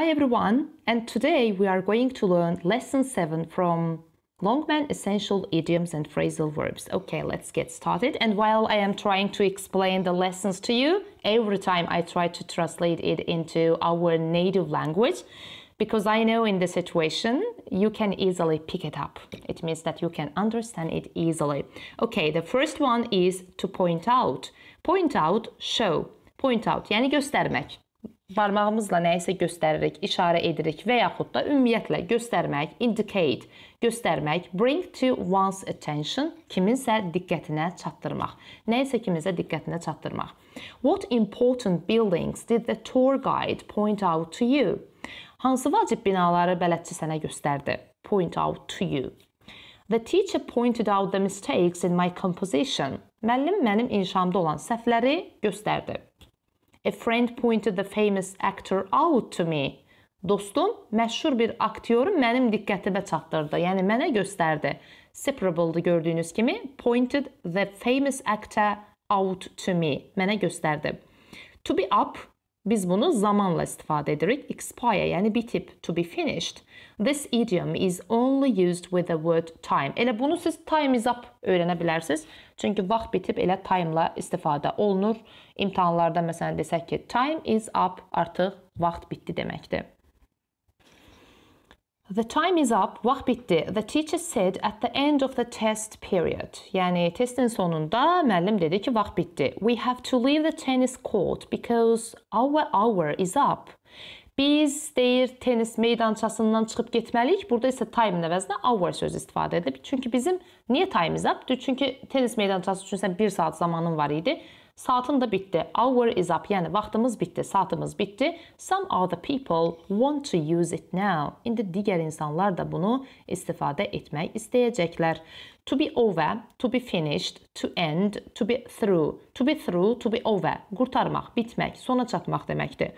Hi everyone, and today we are going to learn lesson 7 from Longman Essential Idioms and Phrasal Verbs. Okay, let's get started. And while I am trying to explain the lessons to you, every time I try to translate it into our native language, because I know in this situation you can easily pick it up. It means that you can understand it easily. Okay, the first one is to point out. Point out, show. Point out yani göstermek. barmağımızla nəyisə göstəririk, işarə edirik və yaxud da ümumiyyətlə göstərmək, indicate, göstərmək, bring to one's attention, kiminsə diqqətinə çatdırmaq. Nəyisə kiminsə diqqətinə çatdırmaq. What important buildings did the tour guide point out to you? Hansı vacib binaları bələdçi sənə göstərdi? Point out to you. The teacher pointed out the mistakes in my composition. Müəllim mənim inşamda olan səhvləri göstərdi. A friend pointed the famous actor out to me. Dostum məşhur bir aktyoru mənim diqqətimə çatdırdı. Yəni mənə göstərdi. Separable-dı gördüyünüz kimi pointed the famous actor out to me. Mənə göstərdi. To be up Biz bunu zamanla istifadə edirik. Expire, yəni bitib, to be finished. This idiom is only used with the word time. Elə bunu siz time is up öyrənə bilərsiniz. Çünki vaxt bitib elə time-la istifadə olunur. İmtahanlarda məsələn desək ki, time is up artıq vaxt bitdi deməkdir. The time is up, vaxt bitdi. The teacher said at the end of the test period. Yəni testin sonunda müəllim dedi ki, vaxt bitdi. We have to leave the tennis court because our hour is up. Biz deyir tennis meydançasından çıxıb getməliyik. Burada isə time əvəzinə hour sözü istifadə edib. Çünki bizim niyə time is up? Çünki tennis meydançası üçün sən 1 saat zamanın var idi. Saatın da bitdi. Hour is up. Yəni vaxtımız bitdi, saatımız bitdi. Some other people want to use it now. İndi digər insanlar da bunu istifadə etmək istəyəcəklər. To be over, to be finished, to end, to be through. To be through, to be over. Qurtarmaq, bitmək, sona çatmaq deməkdir.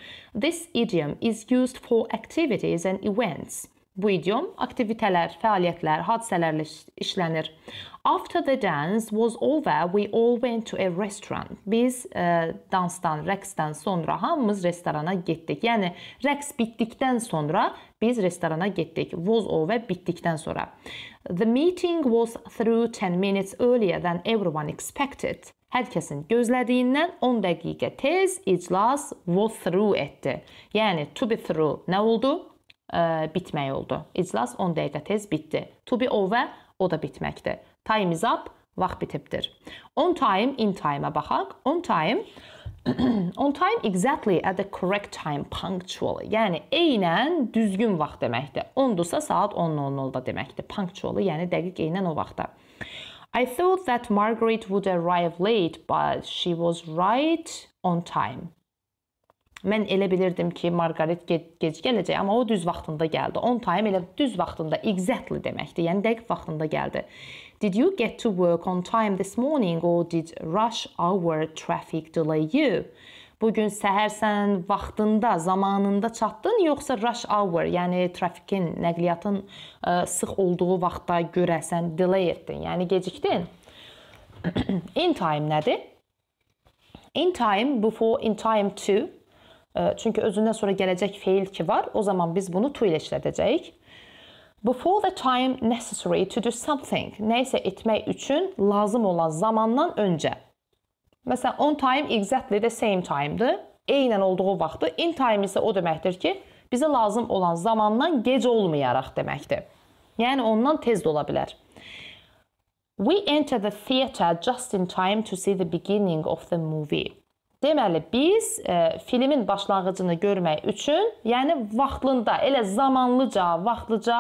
This idiom is used for activities and events. Bu idiom aktivitələr, fəaliyyətlər, hadisələrlə işlənir. After the dance was over, we all went to a restaurant. Biz ə, e, dansdan, rəqsdən sonra hamımız restorana getdik. Yəni rəqs bitdikdən sonra biz restorana getdik. Was over bitdikdən sonra. The meeting was through 10 minutes earlier than everyone expected. Hər kəsin gözlədiyindən 10 dəqiqə tez iclas was through etdi. Yəni to be through nə oldu? ə, bitmək oldu. İclas 10 dəqiqə tez bitdi. To be over o da bitməkdir. Time is up vaxt bitibdir. On time in time-a baxaq. On time on time exactly at the correct time punctual. Yəni eynən düzgün vaxt deməkdir. 10-dursa saat 10:00-da deməkdir. Punctual, yəni dəqiq eynən o vaxtda. I thought that Margaret would arrive late, but she was right on time. Mən elə bilirdim ki, Marqaret ge gec gələcək, amma o düz vaxtında gəldi. On time elə düz vaxtında, exactly deməkdir. Yəni dəqiq vaxtında gəldi. Did you get to work on time this morning or did rush hour traffic delay you? Bu gün səhər sən vaxtında, zamanında çatdın, yoxsa rush hour, yəni trafikin, nəqliyyatın ə, e, sıx olduğu vaxta görə sən delay etdin, yəni gecikdin? in time nədir? In time before in time to Çünki özündən sonra gələcək feil ki var, o zaman biz bunu to ilə işlədəcəyik. Before the time necessary to do something, nə isə etmək üçün lazım olan zamandan öncə. Məsələn, on time exactly the same time-dır. Eynən olduğu vaxtı. In time isə o deməkdir ki, bizə lazım olan zamandan gec olmayaraq deməkdir. Yəni ondan tez də ola bilər. We enter the theater just in time to see the beginning of the movie. Deməli, biz e, filmin başlanğıcını görmək üçün, yəni vaxtında, elə zamanlıca, vaxtlıca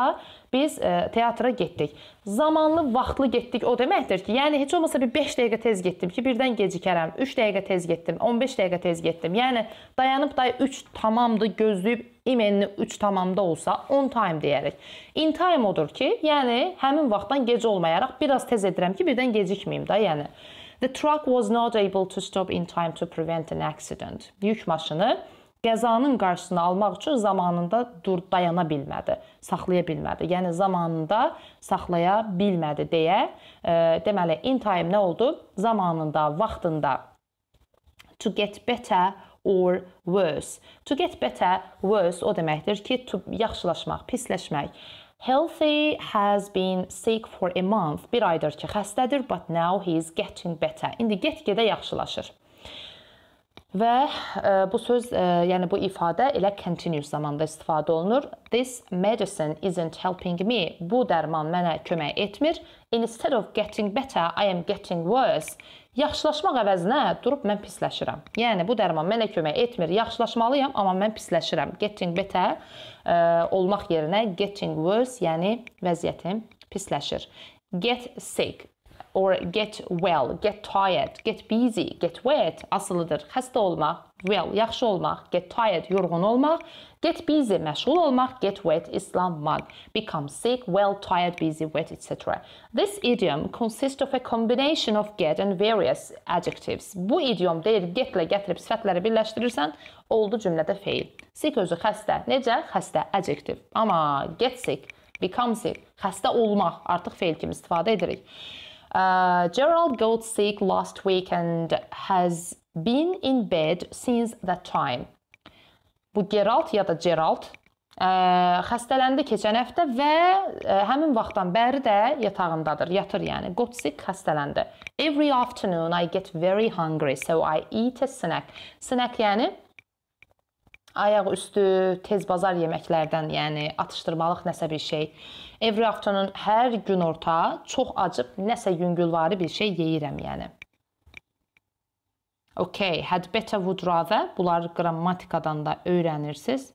biz e, teatra getdik. Zamanlı, vaxtlı getdik o deməkdir ki, yəni heç olmasa bir 5 dəqiqə tez getdim ki, birdən gecikərəm. 3 dəqiqə tez getdim, 15 dəqiqə tez getdim. Yəni dayanıb da 3 tamamdır gözləyib imenini 3 tamamda olsa 10 time deyərik. In time odur ki, yəni həmin vaxtdan gec olmayaraq biraz tez edirəm ki, birdən gecikməyim də, yəni. The truck was not able to stop in time to prevent an accident. Yük maşını qəzanın qarşısını almaq üçün zamanında dur dayana bilmədi, saxlaya bilmədi. Yəni zamanında saxlaya bilmədi deyə, e, deməli in time nə oldu? Zamanında, vaxtında to get better or worse. To get better, worse o deməkdir ki, to yaxşılaşmaq, pisləşmək. Healthy has been sick for a month. Bir aydır ki, xəstədir, but now he is getting better. İndi get-gedə yaxşılaşır. Və ə, e, bu söz, ə, e, yəni bu ifadə elə continuous zamanda istifadə olunur. This medicine isn't helping me. Bu dərman mənə kömək etmir. Instead of getting better, I am getting worse. Yaxşılaşmaq əvəzinə durub mən pisləşirəm. Yəni bu dərman mənə kömək etmir. Yaxşılaşmalıyam, amma mən pisləşirəm. Getting better e, olmaq yerinə getting worse, yəni vəziyyətim pisləşir. Get sick or get well, get tired, get busy, get wet asılıdır. Xəstə olmaq, well, yaxşı olmaq, get tired, yorğun olmaq, get busy, məşğul olmaq, get wet, islanmaq, become sick, well, tired, busy, wet, etc. This idiom consists of a combination of get and various adjectives. Bu idiom deyir, getlə gətirib sifətləri birləşdirirsən, oldu cümlədə feil. Sick özü xəstə, necə? Xəstə, adjective. Amma get sick, become sick, xəstə olmaq artıq feil kimi istifadə edirik. Uh, Gerald got sick last week and has been in bed since that time. Bu Gerald ya da Gerald ə, uh, xəstələndi keçən həftə və ə, uh, həmin vaxtdan bəri də yatağındadır, yatır yəni. Got sick xəstələndi. Every afternoon I get very hungry, so I eat a snack. Snack yəni ayaq üstü tez bazar yeməklərdən, yəni atışdırmalıq nəsə bir şey. Every afternoon hər gün orta çox acıb nəsə yüngülvari bir şey yeyirəm, yəni. Okay, had better would rather bunlar qrammatikadan da öyrənirsiniz.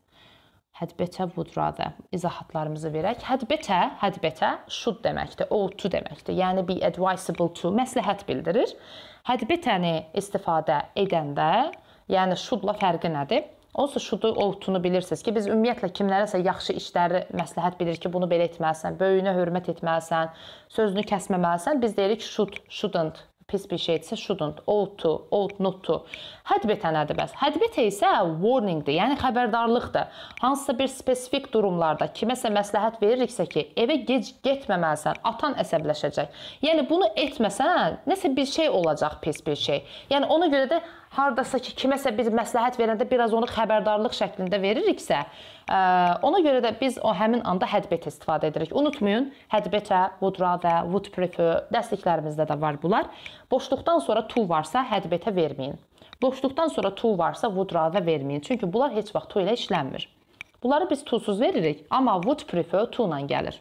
Had better would rather izahatlarımızı verək. Had better, had better should deməkdir, ought to deməkdir. Yəni be advisable to məsləhət bildirir. Had better-ni istifadə edəndə, yəni should-la fərqi nədir? Olsa şudu, ovutunu bilirsiniz ki, biz ümumiyyətlə kimlərəsə yaxşı işləri məsləhət bilirik ki, bunu belə etməlisən, böyüyünə hörmət etməlisən, sözünü kəsməməlisən. Biz deyirik should, shouldn't pis bir şeydirsə shouldn't, ought to, ought not to. Hədbetənədir bəs. Hədbetə isə warningdir, yəni xəbərdarlıqdır. Hansısa bir spesifik durumlarda kiməsə məsləhət veririksə ki, evə gec getməməlisən, atan əsəbləşəcək. Yəni bunu etməsən, hə, nəsə bir şey olacaq pis bir şey. Yəni ona görə də hardasa ki, kiməsə bir məsləhət verəndə biraz onu xəbərdarlıq şəklində veririksə, ə, ona görə də biz o həmin anda hədbet istifadə edirik. Unutmayın, hədbetə, would rather, would prefer dərsliklərimizdə də var bunlar. Boşluqdan sonra to varsa hədbetə verməyin. Boşluqdan sonra to varsa would rather verməyin. Çünki bunlar heç vaxt to ilə işlənmir. Bunları biz to-suz veririk, amma would prefer to ilə gəlir.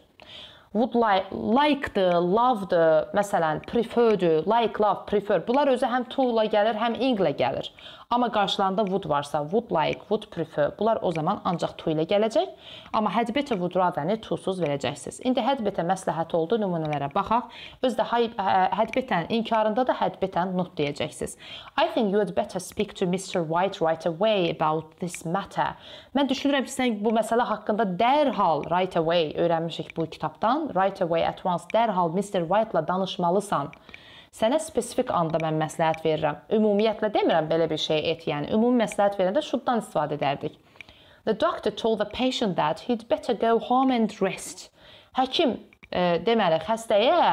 Would like, like-dı, love-dı, məsələn, prefer-dü, like, love, prefer. Bunlar özü həm to ilə gəlir, həm ing ilə gəlir. Amma qarşılarında would varsa, would like, would prefer, bunlar o zaman ancaq to ilə gələcək. Amma had better would rather-ni to-suz verəcəksiniz. İndi had better məsləhət oldu, nümunələrə baxaq. Özdə had better-in inkarında da had better not deyəcəksiniz. I think you had better speak to Mr. White right away about this matter. Mən düşünürəm ki, sən bu məsələ haqqında dərhal right away öyrənmişik bu kitabdan. Right away at once dərhal Mr. White-la danışmalısan. Sənə spesifik anda mən məsləhət verirəm. Ümumiyyətlə demirəm belə bir şey et, yəni ümumi məsləhət verəndə şuddan istifadə edərdik. The doctor told the patient that he'd better go home and rest. Həkim e, deməli xəstəyə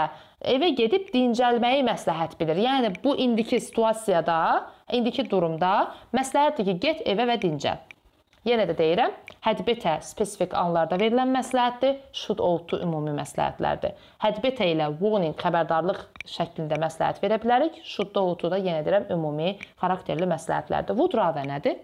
evə gedib dincəlməyi məsləhət bilir. Yəni bu indiki situasiyada, indiki durumda məsləhətdir ki, get evə və dincəl. Yenə də deyirəm, hədbetə spesifik anlarda verilən məsləhətdir, should ought to ümumi məsləhətlərdir. Hədbetə ilə warning xəbərdarlıq şəklində məsləhət verə bilərik. Should ought to da yenə deyirəm ümumi xarakterli məsləhətlərdir. Would rather nədir?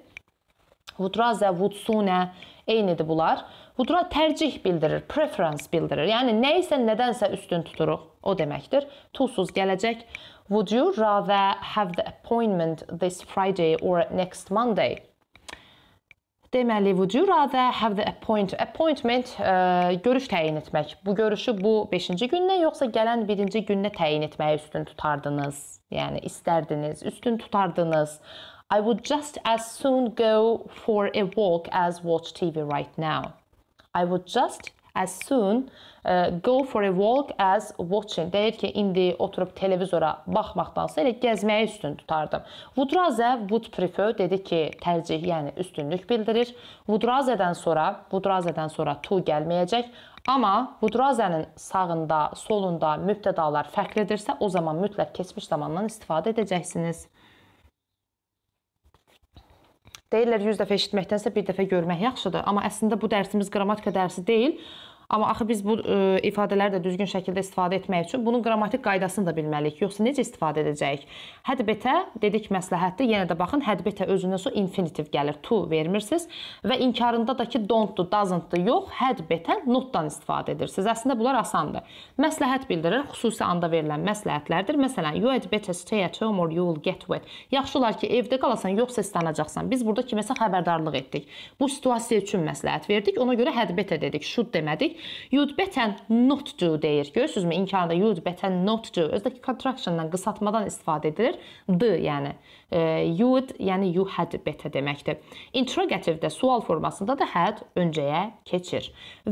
Would rather, would sooner eynidir bunlar. Would rather tərcih bildirir, preference bildirir. Yəni nə isə nədənsə üstün tuturuq, o deməkdir. Tusuz gələcək. Would you rather have the appointment this Friday or next Monday? Deməli, would you rather have the appoint appointment ə, e, görüş təyin etmək. Bu görüşü bu 5-ci gündən yoxsa gələn 1-ci gününə təyin etməyi üstün tutardınız? Yəni istərdiniz, üstün tutardınız. I would just as soon go for a walk as watch TV right now. I would just as soon uh, go for a walk as watching. Deyir ki, indi oturub televizora baxmaqdansa elə gəzməyi üstün tutardım. Woodrazə would prefer dedi ki, tərcih, yəni üstünlük bildirir. Woodrazədən sonra, Woodrazədən sonra to gəlməyəcək. Amma Woodrazənin sağında, solunda mübtədalar fərqlidirsə, o zaman mütləq keçmiş zamandan istifadə edəcəksiniz. Deyirlər 100 dəfə eşitməkdənsə bir dəfə görmək yaxşıdır. Amma əslində bu dərsimiz qrammatika dərsi deyil. Amma axı biz bu ə, e, ifadələri də düzgün şəkildə istifadə etmək üçün bunun qrammatik qaydasını da bilməliyik. Yoxsa necə istifadə edəcəyik? Hədbetə dedik məsləhətdir. Yenə də baxın, hədbetə özündən sonra infinitiv gəlir. To vermirsiniz və inkarında da ki don't-dur, doesn't-dır yox, hədbetən not-dan istifadə edirsiniz. Əslində bunlar asandır. Məsləhət bildirir, xüsusi anda verilən məsləhətlərdir. Məsələn, you had better stay at home or you will get wet. Yaxşı olar ki, evdə qalasan, yoxsa islanacaqsan. Biz burada kiməsə xəbərdarlıq etdik. Bu situasiya üçün məsləhət verdik. Ona görə hədbetə dedik, should demədik. Yud bətən not do deyir. Görürsüzmü? İmkanında yud bətən not do. Özdəki contractiondan, qısaltmadan istifadə edilir. D, yəni e, yud, yəni you had betə deməkdir. Interrogativdə sual formasında da had öncəyə keçir.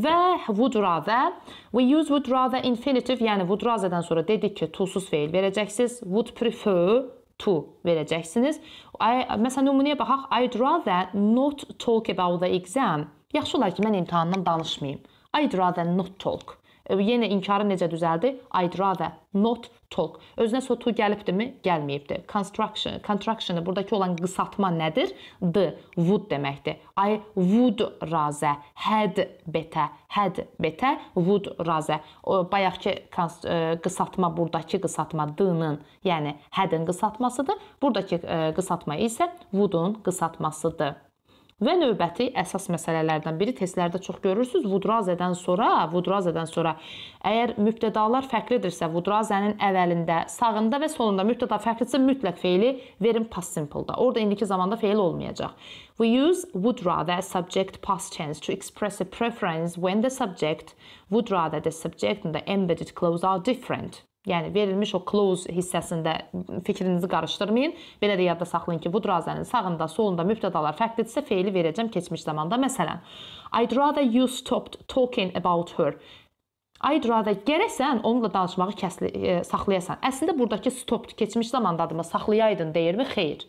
Və would rather, we use would rather infinitive, yəni would rather-dan sonra dedik ki, to-suz feil verəcəksiniz. Would prefer to verəcəksiniz. I, məsələn, nümunəyə baxaq. I'd rather not talk about the exam. Yaxşı olar ki, mən imtahandan danışmayım. I'd rather not talk. E, Yenə inkarı necə düzəldi? I'd rather not talk. Özünə sotu gəlibdimi? Gəlməyibdi. Construction, contraction burdakı olan qısaltma nədir? D would deməkdir. I would rather had better, had better would rather. Bayaqki e, qısaltma burdakı qısaltma d-nın, yəni had-in qısaltmasıdır. Burdakı e, qısaltma isə would-un qısaltmasıdır. Və növbəti əsas məsələlərdən biri testlərdə çox görürsüz, vudrazədən sonra, vudrazədən sonra əgər mübtədalar fərqlidirsə, vudrazənin əvvəlində, sağında və solunda mübtəda fərqlidirsə, mütləq feili verin past simple-da. Orda indiki zamanda feil olmayacaq. We use would rather subject past tense to express a preference when the subject would rather the subject and the embedded clause are different. Yəni verilmiş o close hissəsində fikrinizi qarışdırmayın. Belə də yadda saxlayın ki, bu drazənin sağında, solunda mübtədalar fərqlidirsə, feili verəcəm keçmiş zamanda. Məsələn, I'd rather you stopped talking about her. I'd rather gərəksən onunla danışmağı kəsli, e, saxlayasan. Əslində burdakı stopped keçmiş zamandadır mı? Saxlayaydın deyirmi? Xeyr.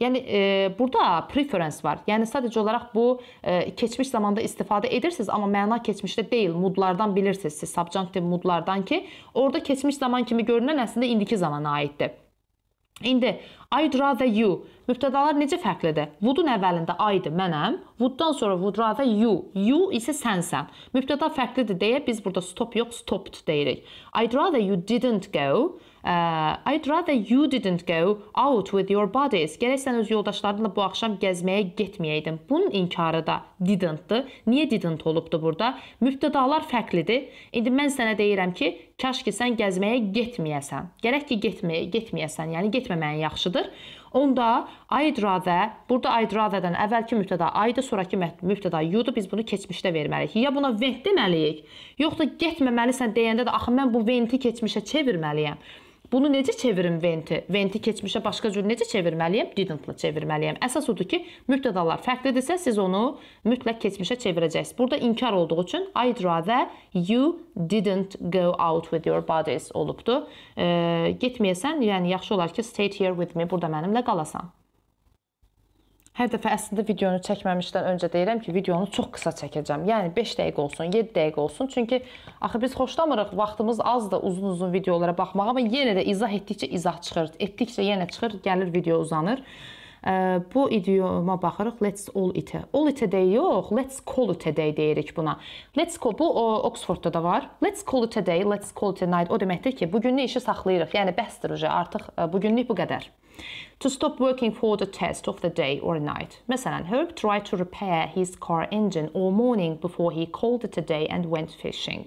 Yəni e, burada preference var. Yəni sadəcə olaraq bu e, keçmiş zamanda istifadə edirsiniz, amma məna keçmişdə deyil, mudlardan bilirsiniz siz, subjunctive mudlardan ki, orada keçmiş zaman kimi görünən əslində indiki zamana aiddir. İndi I'd rather you mübtədalar necə fərqlidir? Would-un əvvəlində I-dir mənəm, would-dan sonra would rather you. You isə sənsən. Mübtəda fərqlidir deyə biz burada stop yox, stopped deyirik. I'd rather you didn't go. Uh, I'd rather you didn't go out with your buddies. Gərək sən öz yoldaşlarınla bu axşam gəzməyə getməyəydin. Bunun inkarı da didn't-dır. Niyə didn't olubdu burada? Mübtədalar fərqlidir. İndi mən sənə deyirəm ki, kaş ki sən gəzməyə getməyəsən. Gərək ki getməyə getməyəsən. Yəni getməməyin yaxşıdır. Onda I'd rather, burada I'd rather-dən əvvəlki mübtəda I-dı, sonrakı mübtəda you-dur. Biz bunu keçmişdə verməliyik. Ya buna went deməliyik, yoxsa getməməlisən deyəndə də axı mən bu went-i keçmişə çevirməliyəm. Bunu necə çevirim went-i? Went-i keçmişə başqa cür necə çevirməliyəm? Didn't-la çevirməliyəm. Əsas odur ki, mübtədalar fərqlidirsə, siz onu mütləq keçmişə çevirəcəksiniz. Burada inkar olduğu üçün I'd rather you didn't go out with your buddies olubdu. E, getməyəsən, yəni yaxşı olar ki, stay here with me, burada mənimlə qalasan. Hər dəfə əslində videonu çəkməmişdən öncə deyirəm ki, videonu çox qısa çəkəcəm. Yəni 5 dəqiqə olsun, 7 dəqiqə olsun. Çünki axı biz xoşlamırıq vaxtımız azdır uzun-uzun videolara baxmağa, amma yenə də izah etdikcə izah çıxır, etdikcə yenə çıxır, gəlir video uzanır. Ə, bu idioma baxırıq. Let's all it. All it day yox, let's call it day deyirik buna. Let's call bu o, Oxfordda da var. Let's call it day, let's call it night. O deməkdir ki, bu günlük işi saxlayırıq. Yəni bəsdir uca artıq bu günlük bu qədər. to stop working for the test of the day or night. مثلا Herb tried to repair his car engine all morning before he called it a day and went fishing.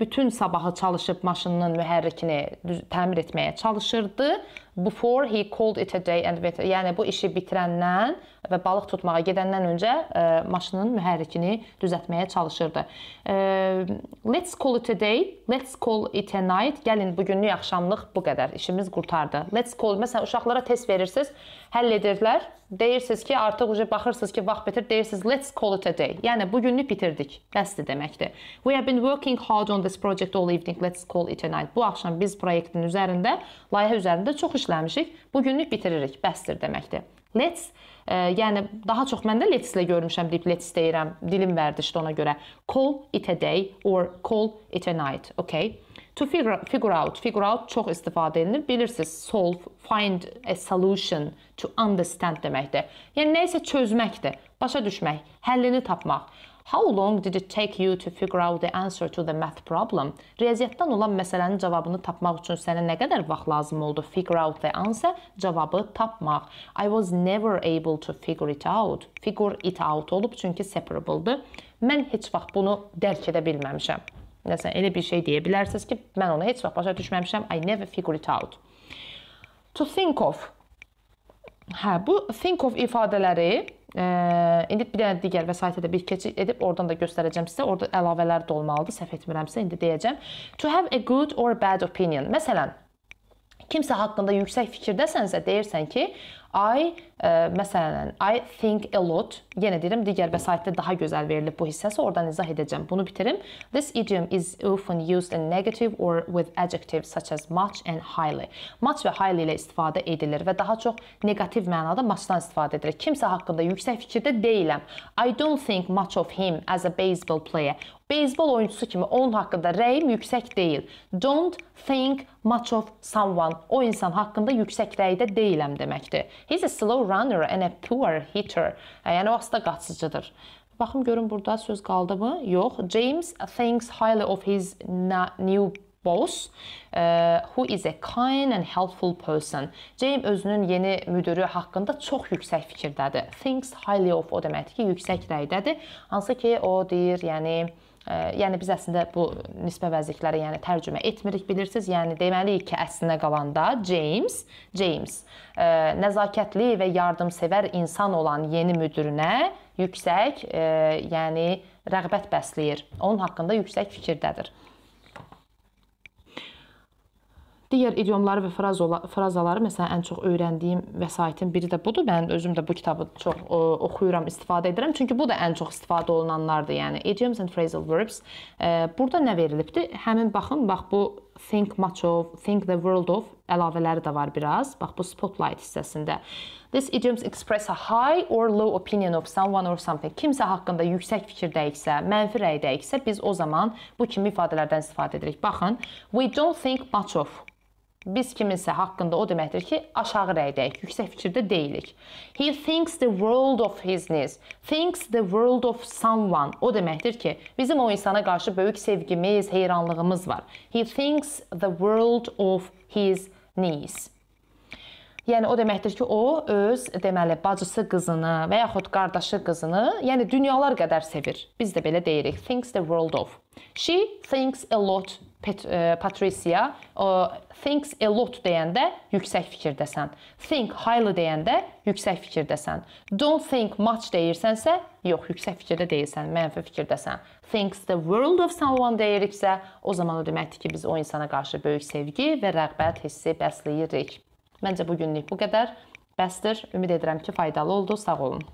bütün sabaha çalışıp maşının müherrikini tamir etmeye çalışırdı. Before he called it a day and went, yani bu işi bitirenden və balıq tutmağa gedəndən öncə ə, e, maşının mühərrikini düzəltməyə çalışırdı. Ə, e, let's call it a day, let's call it a night. Gəlin bu günlük axşamlıq bu qədər. İşimiz qurtardı. Let's call məsələn uşaqlara test verirsiniz, həll edirlər. Deyirsiniz ki, artıq uje baxırsınız ki, vaxt bitir, deyirsiniz let's call it a day. Yəni bu günlük bitirdik. Bəsdir deməkdir. We have been working hard on this project all evening. Let's call it a night. Bu axşam biz layihənin üzərində, layihə üzərində çox işləmişik. Bu günlük bitiririk. Bəsdir deməkdir. Let's yəni daha çox mən də lettuce-lə görmüşəm deyib lettuce deyirəm. Dilim vərdişdi ona görə. Call it a day or call it a night. Okay? To figure, figure out, figure out çox istifadə edilir. Bilirsiniz, solve, find a solution, to understand deməkdir. Yəni nə isə çözməkdir, başa düşmək, həllini tapmaq. How long did it take you to figure out the answer to the math problem? Riyaziyyatdan olan məsələnin cavabını tapmaq üçün sənə nə qədər vaxt lazım oldu? Figure out the answer, cavabı tapmaq. I was never able to figure it out. Figure it out olub çünki separable-dır. Mən heç vaxt bunu dərk edə bilməmişəm. Nəsə elə bir şey deyə bilərsiniz ki, mən onu heç vaxt başa düşməmişəm. I never figure it out. To think of Hə, bu think of ifadələri Ə, e, indi bir dənə digər vəsaitə də bir keçid edib oradan da göstərəcəm sizə. Orda əlavələr də olmalıdır. Səhv etmirəmsə indi deyəcəm. To have a good or bad opinion. Məsələn, kimsə haqqında yüksək fikirdəsənsə deyirsən ki, I ə, e, məsələn I think a lot. Yenə deyirəm, digər vəsaitdə daha gözəl verilib bu hissəsi. Oradan izah edəcəm. Bunu bitirim. This idiom is often used in negative or with adjectives such as much and highly. Much və highly ilə istifadə edilir və daha çox neqativ mənada much-dan istifadə edilir. Kimsə haqqında yüksək fikirdə deyiləm. I don't think much of him as a baseball player. Beysbol oyuncusu kimi onun haqqında rəyim yüksək deyil. Don't think much of someone. O insan haqqında yüksək rəydə deyiləm deməkdir. He's a slow runner and a poor hitter. Yəni vasitə qaçıcıdır. Baxım görüm burada söz qaldı mı? Yox. James thinks highly of his new boss uh, who is a kind and helpful person. James özünün yeni müdürü haqqında çox yüksək fikirdədir. Thinks highly of o deməkdir ki, yüksək rəydədir. Hansı ki o deyir, yəni yəni biz əslində bu nisbə vəzifələrə yəni tərcümə etmirik bilirsiniz. Yəni deməliyik ki, əslinə qalanda James, James nəzakətli və yardımsevər insan olan yeni müdirinə yüksək, yəni rəğbət bəsləyir. Onun haqqında yüksək fikirdədir. Digər idiomları və frazaları məsələn ən çox öyrəndiyim vəsaitin biri də budur. Mən özüm də bu kitabı çox ə, oxuyuram, istifadə edirəm. Çünki bu da ən çox istifadə olunanlardır. Yəni idioms and phrasal verbs. Ə, e, burada nə verilibdi? Həmin baxın, bax bu think much of, think the world of əlavələri də var biraz. Bax bu spotlight hissəsində. This idioms express a high or low opinion of someone or something. Kimsə haqqında yüksək fikirdəyiksə, mənfi rəydəyiksə, biz o zaman bu kimi ifadələrdən istifadə edirik. Baxın, we don't think much of Biz kiminsə haqqında o deməkdir ki, aşağı rəydəyik, yüksək fikirdə deyilik. He thinks the world of his niece, thinks the world of someone. O deməkdir ki, bizim o insana qarşı böyük sevgimiz, heyranlığımız var. He thinks the world of his niece. Yəni o deməkdir ki, o öz deməli bacısı qızını və yaxud qardaşı qızını, yəni dünyalar qədər sevir. Biz də belə deyirik, thinks the world of. She thinks a lot Pet e, Patricia o, thinks a lot deyəndə yüksək fikirdəsən. Think highly deyəndə yüksək fikirdəsən. Don't think much deyirsənsə, yox, yüksək fikirdə deyilsən, mənfi fikirdəsən. Thinks the world of someone deyiriksə, o zaman o deməkdir ki, biz o insana qarşı böyük sevgi və rəğbət hissi bəsləyirik. Məncə bu günlük bu qədər. Bəsdir. Ümid edirəm ki, faydalı oldu. Sağ olun.